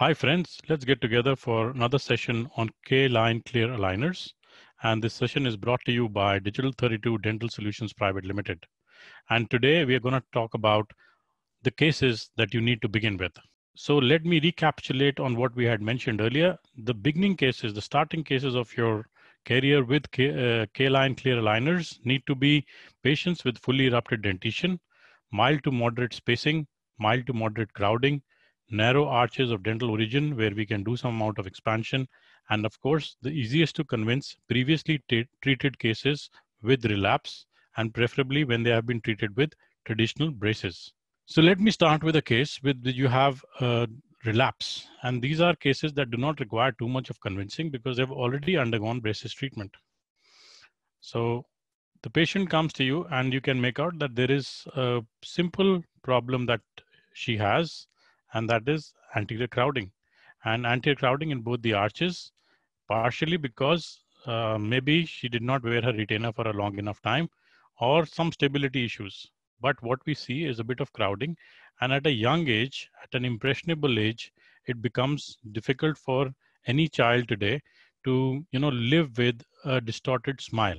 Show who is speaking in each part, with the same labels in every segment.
Speaker 1: Hi, friends. Let's get together for another session on K-line clear aligners. And this session is brought to you by Digital 32 Dental Solutions Private Limited. And today we are going to talk about the cases that you need to begin with. So let me recapitulate on what we had mentioned earlier. The beginning cases, the starting cases of your carrier with K, uh, K-line clear aligners need to be patients with fully erupted dentition, mild to moderate spacing, mild to moderate crowding, narrow arches of dental origin where we can do some amount of expansion. And of course, the easiest to convince previously treated cases with relapse and preferably when they have been treated with traditional braces. So let me start with a case with you have a uh, relapse. And these are cases that do not require too much of convincing because they've already undergone braces treatment. So the patient comes to you and you can make out that there is a simple problem that she has and that is anterior crowding. And anterior crowding in both the arches, partially because uh, maybe she did not wear her retainer for a long enough time or some stability issues. But what we see is a bit of crowding. And at a young age, at an impressionable age, it becomes difficult for any child today to you know live with a distorted smile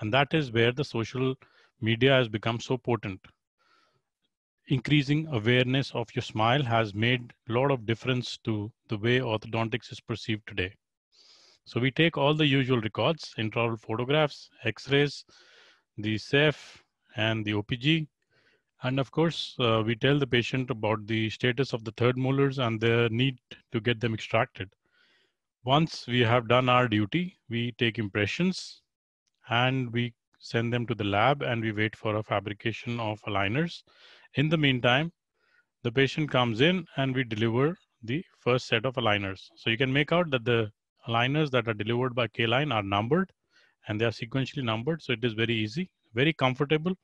Speaker 1: and that is where the social media has become so potent increasing awareness of your smile has made a lot of difference to the way orthodontics is perceived today. So we take all the usual records, intraoral photographs, x-rays, the CEF and the OPG. And of course, uh, we tell the patient about the status of the third molars and their need to get them extracted. Once we have done our duty, we take impressions and we send them to the lab and we wait for a fabrication of aligners. In the meantime, the patient comes in and we deliver the first set of aligners. So you can make out that the aligners that are delivered by K-Line are numbered and they are sequentially numbered. So it is very easy, very comfortable.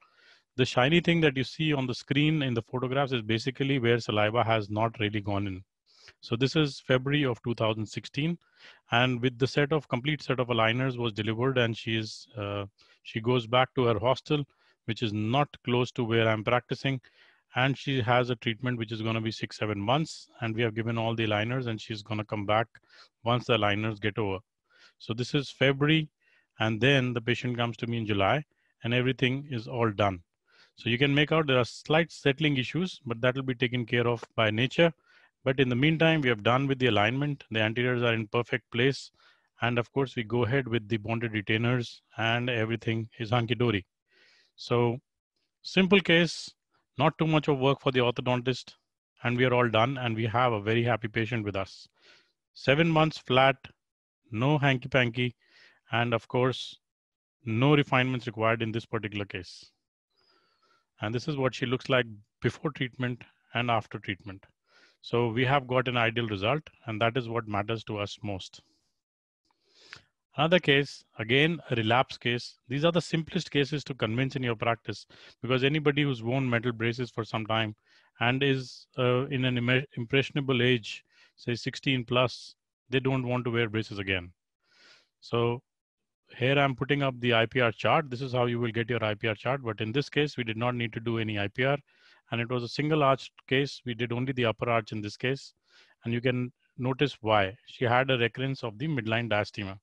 Speaker 1: The shiny thing that you see on the screen in the photographs is basically where saliva has not really gone in. So this is February of 2016, and with the set of complete set of aligners was delivered, and she is uh, she goes back to her hostel which is not close to where I'm practicing. And she has a treatment which is going to be six, seven months. And we have given all the liners, and she's going to come back once the liners get over. So this is February. And then the patient comes to me in July, and everything is all done. So you can make out there are slight settling issues, but that will be taken care of by nature. But in the meantime, we have done with the alignment. The anteriors are in perfect place. And of course, we go ahead with the bonded retainers and everything is hunky-dory. So simple case, not too much of work for the orthodontist and we are all done and we have a very happy patient with us. Seven months flat, no hanky panky, and of course, no refinements required in this particular case. And this is what she looks like before treatment and after treatment. So we have got an ideal result and that is what matters to us most. Another case, again, a relapse case. These are the simplest cases to convince in your practice because anybody who's worn metal braces for some time and is uh, in an Im impressionable age, say 16 plus, they don't want to wear braces again. So here I'm putting up the IPR chart. This is how you will get your IPR chart. But in this case, we did not need to do any IPR and it was a single arch case. We did only the upper arch in this case. And you can notice why she had a recurrence of the midline diastema.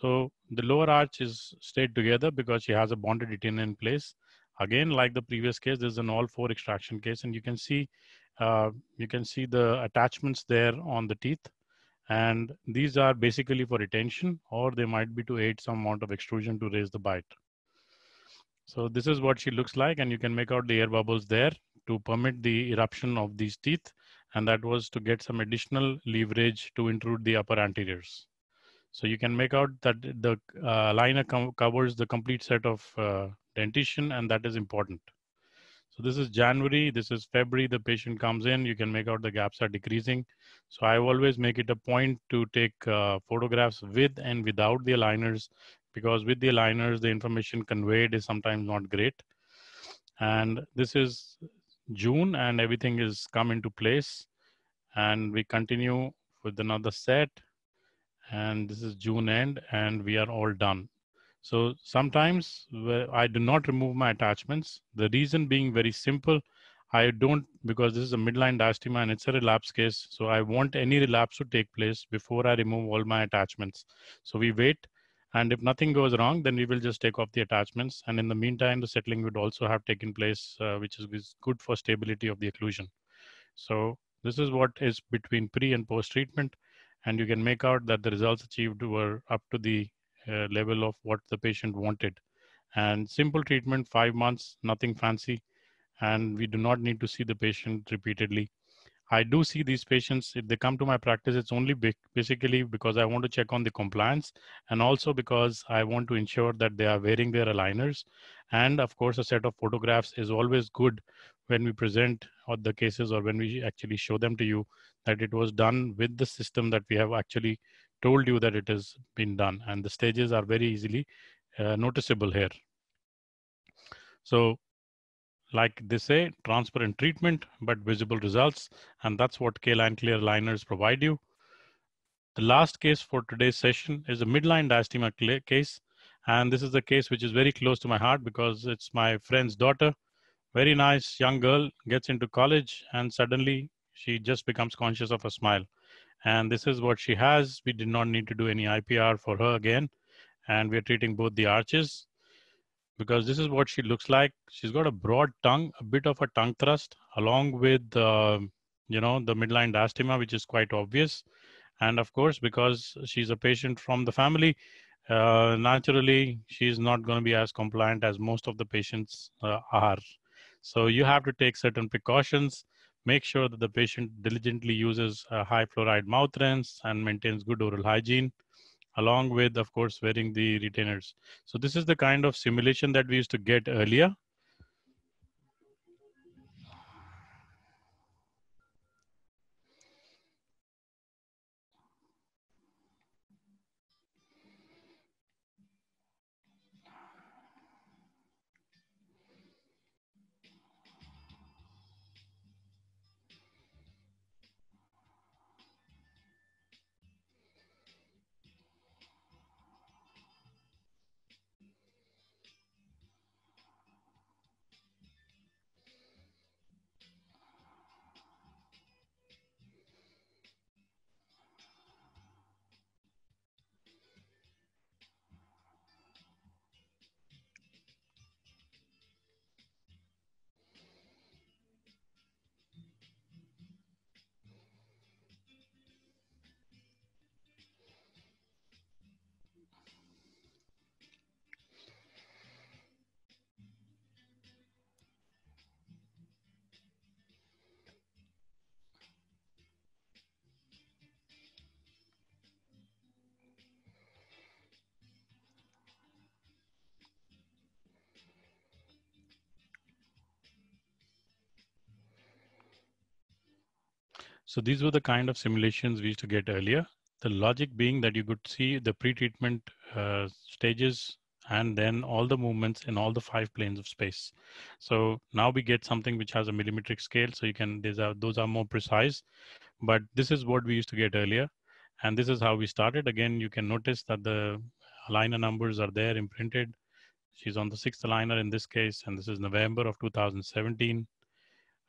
Speaker 1: So the lower arch is stayed together because she has a bonded retainer in place. Again, like the previous case, there's an all four extraction case, and you can see uh, you can see the attachments there on the teeth. And these are basically for retention, or they might be to aid some amount of extrusion to raise the bite. So this is what she looks like, and you can make out the air bubbles there to permit the eruption of these teeth. And that was to get some additional leverage to intrude the upper anteriors. So you can make out that the uh, liner co covers the complete set of uh, dentition and that is important. So this is January, this is February, the patient comes in, you can make out the gaps are decreasing. So I always make it a point to take uh, photographs with and without the aligners because with the aligners, the information conveyed is sometimes not great. And this is June and everything is come into place and we continue with another set and this is June end and we are all done. So sometimes I do not remove my attachments. The reason being very simple, I don't, because this is a midline diastema and it's a relapse case. So I want any relapse to take place before I remove all my attachments. So we wait. And if nothing goes wrong, then we will just take off the attachments. And in the meantime, the settling would also have taken place, uh, which is good for stability of the occlusion. So this is what is between pre and post treatment and you can make out that the results achieved were up to the uh, level of what the patient wanted. And simple treatment, five months, nothing fancy, and we do not need to see the patient repeatedly. I do see these patients, if they come to my practice, it's only basically because I want to check on the compliance and also because I want to ensure that they are wearing their aligners. And of course, a set of photographs is always good when we present or the cases or when we actually show them to you that it was done with the system that we have actually told you that it has been done and the stages are very easily uh, noticeable here. So like they say, transparent treatment, but visible results. And that's what K-line clear liners provide you. The last case for today's session is a midline diastema case. And this is the case which is very close to my heart because it's my friend's daughter very nice young girl gets into college and suddenly she just becomes conscious of a smile and this is what she has we did not need to do any ipr for her again and we are treating both the arches because this is what she looks like she's got a broad tongue a bit of a tongue thrust along with uh, you know the midline diastema which is quite obvious and of course because she's a patient from the family uh, naturally she's not going to be as compliant as most of the patients uh, are so you have to take certain precautions. Make sure that the patient diligently uses a uh, high fluoride mouth rinse and maintains good oral hygiene, along with, of course, wearing the retainers. So this is the kind of simulation that we used to get earlier So these were the kind of simulations we used to get earlier. The logic being that you could see the pre-treatment uh, stages and then all the movements in all the five planes of space. So now we get something which has a millimetric scale. So you can, these are, those are more precise, but this is what we used to get earlier. And this is how we started. Again, you can notice that the aligner numbers are there imprinted. She's on the sixth aligner in this case, and this is November of 2017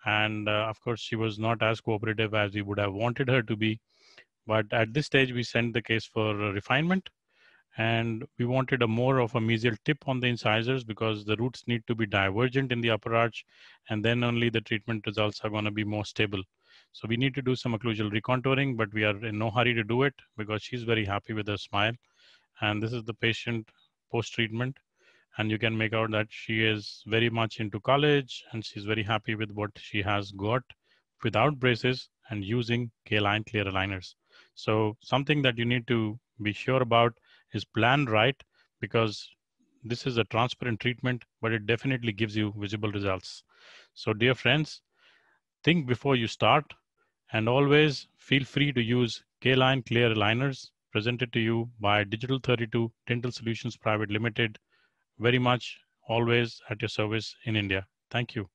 Speaker 1: and uh, of course she was not as cooperative as we would have wanted her to be but at this stage we sent the case for refinement and we wanted a more of a mesial tip on the incisors because the roots need to be divergent in the upper arch and then only the treatment results are going to be more stable so we need to do some occlusal recontouring but we are in no hurry to do it because she's very happy with her smile and this is the patient post treatment and you can make out that she is very much into college and she's very happy with what she has got without braces and using K-line clear aligners. So something that you need to be sure about is plan right because this is a transparent treatment, but it definitely gives you visible results. So dear friends, think before you start and always feel free to use K-line clear aligners presented to you by Digital 32 Dental Solutions Private Limited very much, always at your service in India. Thank you.